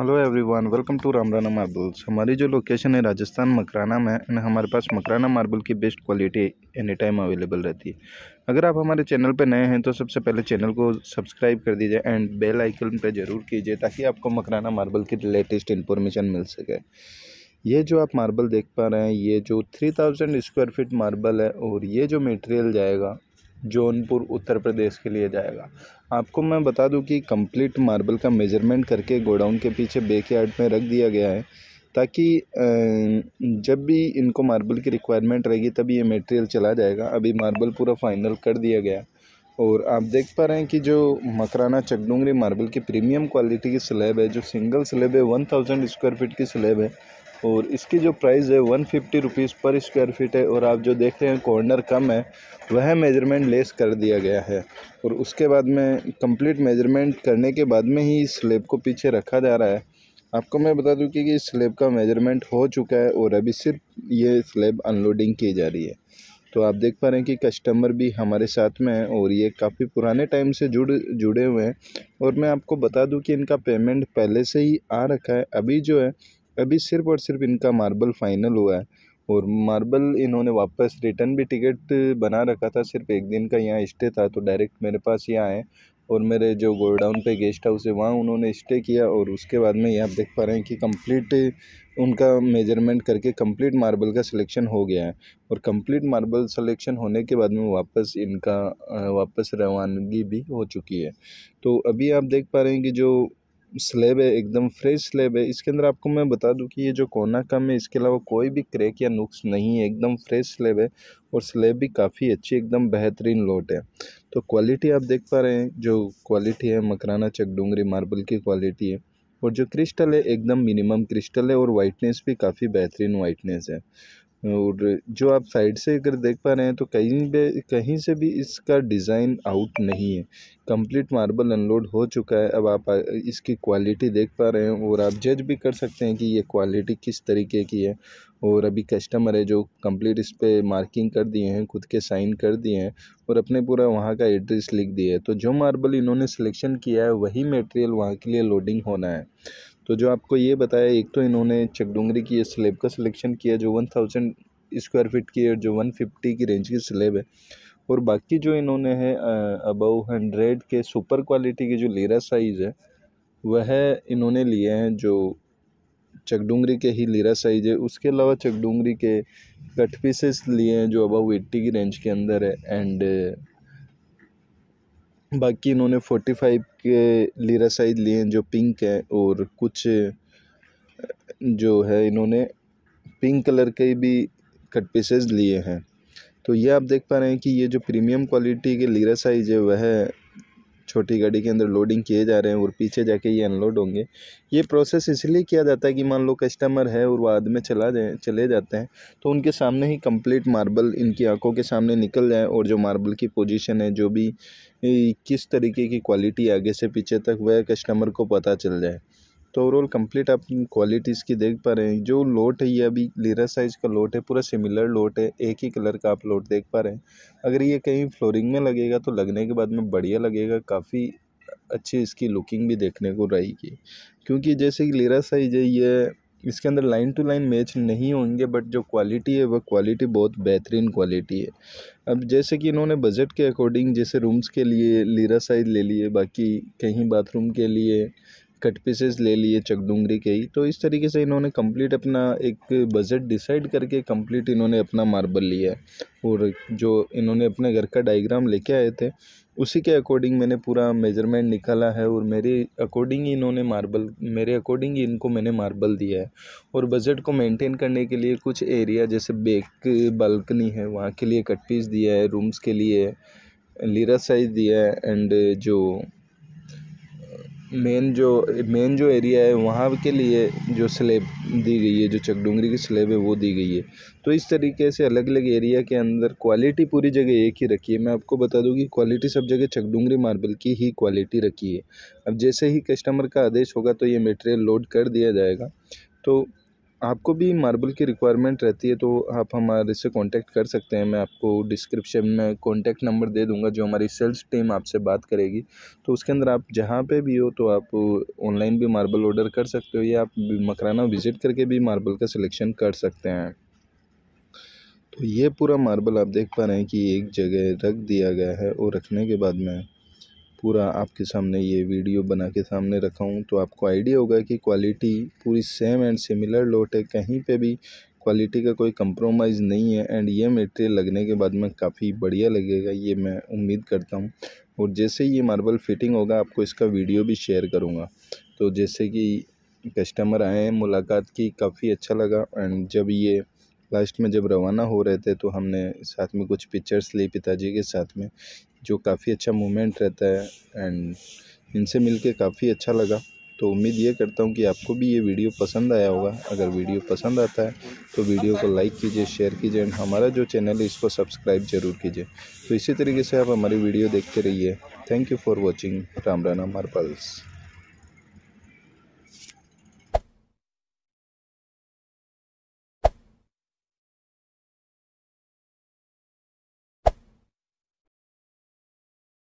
hello everyone welcome to Ramrana Marbles हमारी जो location है राजस्थान मकराना में एंड हमारे पास मकराना मार्बल की best quality any time available रहती है अगर आप हमारे चैनल पर नए हैं तो सबसे पहले चैनल को सब्सक्राइब कर दीजिए एंड बेल आइकन पर ज़रूर कीजिए ताकि आपको मकराना मार्बल की लेटेस्ट इन्फॉर्मेशन मिल सके ये जो आप मार्बल देख पा रहे हैं ये जो three thousand square feet marble है और ये जो मेटेरियल जाएगा जौनपुर उत्तर प्रदेश के लिए जाएगा आपको मैं बता दूं कि कंप्लीट मार्बल का मेजरमेंट करके गोडाउन के पीछे बेक यार्ड में रख दिया गया है ताकि जब भी इनको मार्बल की रिक्वायरमेंट रहेगी तभी ये मटेरियल चला जाएगा अभी मार्बल पूरा फाइनल कर दिया गया और आप देख पा रहे हैं कि जो मकराना चकडूंगरी मार्बल की प्रीमियम क्वालिटी की स्लैब है जो सिंगल स्लैब है वन थाउजेंड स्क्वायर फीट की स्लैब है और इसकी जो प्राइस है one fifty rupees per square feet है और आप जो देख रहे हैं कॉर्नर कम है वह मेजरमेंट लेस कर दिया गया है और उसके बाद में कंप्लीट मेजरमेंट करने के बाद में ही इस स्लेब को पीछे रखा जा रहा है आपको मैं बता दूँ कि इस स्लेब का मेजरमेंट हो चुका है और अभी सिर्फ ये स्लेब अनलोडिंग की जा रही है तो आप देख पा रहे हैं कि कस्टमर भी हमारे साथ में है और ये काफ़ी पुराने टाइम से जुड़ जुड़े हुए हैं और मैं आपको बता दूं कि इनका पेमेंट पहले से ही आ रखा है अभी जो है अभी सिर्फ और सिर्फ इनका मार्बल फाइनल हुआ है और मार्बल इन्होंने वापस रिटर्न भी टिकट बना रखा था सिर्फ एक दिन का यहाँ स्टे था तो डायरेक्ट मेरे पास ये आए और मेरे जो गोडाउन पे गेस्ट हाउस है वहाँ उन्होंने स्टे किया और उसके बाद में ये आप देख पा रहे हैं कि कंप्लीट उनका मेजरमेंट करके कंप्लीट मार्बल का सिलेक्शन हो गया है और कंप्लीट मार्बल सिलेक्शन होने के बाद में वापस इनका वापस रवानगी भी हो चुकी है तो अभी आप देख पा रहे हैं कि जो स्लेब है एकदम फ्रेश स्लेब है इसके अंदर आपको मैं बता दूं कि ये जो कोना कम है इसके अलावा कोई भी क्रैक या नुक्स नहीं है एकदम फ्रेश स्लेब है और स्लेब भी काफ़ी अच्छी एकदम बेहतरीन लोट है तो क्वालिटी आप देख पा रहे हैं जो क्वालिटी है मकराना चकडूंगरी मार्बल की क्वालिटी है और जो क्रिस्टल है एकदम मिनिमम क्रिस्टल है और वाइटनेस भी काफ़ी बेहतरीन वाइटनेस है और जो आप साइड से अगर देख पा रहे हैं तो कहीं भी कहीं से भी इसका डिज़ाइन आउट नहीं है कंप्लीट मार्बल अनलोड हो चुका है अब आप इसकी क्वालिटी देख पा रहे हैं और आप जज भी कर सकते हैं कि ये क्वालिटी किस तरीके की है और अभी कस्टमर है जो कंप्लीट इस पर मार्किंग कर दिए हैं खुद के साइन कर दिए हैं और अपने पूरा वहाँ का एड्रेस लिख दिया है तो जो मार्बल इन्होंने सिलेक्शन किया है वही मटेरियल वहाँ के लिए लोडिंग होना है तो जो आपको ये बताया एक तो इन्होंने चकडूंगरी की स्लेब का सिलेक्शन किया जो वन थाउजेंड स्क्वायर फिट की है जो वन फिफ्टी की रेंज की स्लेब है और बाकी जो इन्होंने है अबव हंड्रेड के सुपर क्वालिटी की जो लीरा साइज़ है वह इन्होंने लिए हैं जो चकडूंगरी के ही लीरा साइज है उसके अलावा चकडूंगरी के कट पीसेस लिए हैं जो अबाउ एट्टी की रेंज के अंदर है एंड बाकी इन्होंने फोर्टी फाइव के लीरा साइज लिए हैं जो पिंक है और कुछ जो है इन्होंने पिंक कलर के भी कट पीसेज लिए हैं तो ये आप देख पा रहे हैं कि ये जो प्रीमियम क्वालिटी के लीरा साइज है वह छोटी गाड़ी के अंदर लोडिंग किए जा रहे हैं और पीछे जाके ये अनलोड होंगे ये प्रोसेस इसलिए किया जाता है कि मान लो कस्टमर है और वह आदमी चला जाए चले जाते हैं तो उनके सामने ही कंप्लीट मार्बल इनकी आंखों के सामने निकल जाए और जो मार्बल की पोजीशन है जो भी किस तरीके की क्वालिटी आगे से पीछे तक वह कस्टमर को पता चल जाए तो ओवरऑल कंप्लीट आप क्वालिटीज़ की देख पा रहे हैं जो लोट है ये अभी लीरा साइज़ का लोट है पूरा सिमिलर लोट है एक ही कलर का आप लोट देख पा रहे हैं अगर ये कहीं फ्लोरिंग में लगेगा तो लगने के बाद में बढ़िया लगेगा काफ़ी अच्छी इसकी लुकिंग भी देखने को रहेगी क्योंकि जैसे कि लीरा साइज है ये इसके अंदर लाइन टू लाइन मैच नहीं होंगे बट जो क्वालिटी है वह क्वालिटी बहुत बेहतरीन क्वालिटी है अब जैसे कि इन्होंने बजट के अकॉर्डिंग जैसे रूम्स के लिए लीरा साइज ले लिए बाकी कहीं बाथरूम के लिए कट पीसेस ले लिए चकडूंगरी के ही तो इस तरीके से इन्होंने कंप्लीट अपना एक बजट डिसाइड करके कंप्लीट इन्होंने अपना मार्बल लिया है और जो इन्होंने अपने घर का डायग्राम लेके आए थे उसी के अकॉर्डिंग मैंने पूरा मेजरमेंट निकाला है और मेरे अकॉर्डिंग ही इन्होंने मार्बल मेरे अकॉर्डिंग ही इनको मैंने मार्बल दिया है और बजट को मेंटेन करने के लिए कुछ एरिया जैसे बेक बालकनी है वहाँ के लिए कट पीस दिया है रूम्स के लिए लीरा साइज़ दिया है एंड जो मेन जो मेन जो एरिया है वहाँ के लिए जो स्लेब दी गई है जो चकडूंगरी की स्लेब है वो दी गई है तो इस तरीके से अलग अलग एरिया के अंदर क्वालिटी पूरी जगह एक ही रखी है मैं आपको बता दूँ कि क्वालिटी सब जगह चकडूंगरी मार्बल की ही क्वालिटी रखी है अब जैसे ही कस्टमर का आदेश होगा तो ये मटेरियल लोड कर दिया जाएगा तो आपको भी मार्बल की रिक्वायरमेंट रहती है तो आप हमारे से कांटेक्ट कर सकते हैं मैं आपको डिस्क्रिप्शन में कांटेक्ट नंबर दे दूंगा जो हमारी सेल्स टीम आपसे बात करेगी तो उसके अंदर आप जहाँ पे भी हो तो आप ऑनलाइन भी मार्बल ऑर्डर कर सकते हो या आप मकराना विज़िट करके भी मार्बल का सिलेक्शन कर सकते हैं तो ये पूरा मार्बल आप देख पा रहे हैं कि एक जगह रख दिया गया है और रखने के बाद में पूरा आपके सामने ये वीडियो बना के सामने रखा हूँ तो आपको आइडिया होगा कि क्वालिटी पूरी सेम एंड सिमिलर लोट है कहीं पे भी क्वालिटी का कोई कंप्रोमाइज़ नहीं है एंड ये मटेरियल लगने के बाद में काफ़ी बढ़िया लगेगा ये मैं उम्मीद करता हूँ और जैसे ये मार्बल फिटिंग होगा आपको इसका वीडियो भी शेयर करूँगा तो जैसे कि कस्टमर आए मुलाकात की काफ़ी अच्छा लगा एंड जब ये लास्ट में जब रवाना हो रहे थे तो हमने साथ में कुछ पिक्चर्स ली पिताजी के साथ में जो काफ़ी अच्छा मोमेंट रहता है एंड इनसे मिलके काफ़ी अच्छा लगा तो उम्मीद ये करता हूँ कि आपको भी ये वीडियो पसंद आया होगा अगर वीडियो पसंद आता है तो वीडियो को लाइक कीजिए शेयर कीजिए एंड हमारा जो चैनल है इसको सब्सक्राइब जरूर कीजिए तो इसी तरीके से आप हमारी वीडियो देखते रहिए thank you for watching Ram Rana मार्पल्स